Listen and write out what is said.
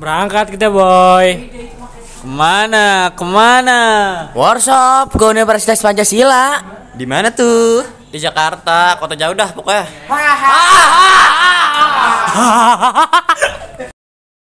Berangkat kita boy. Kemana? Kemana? Workshop ke Universitas Pancasila. Di mana tuh? Di Jakarta, kota jauh dah pokoknya.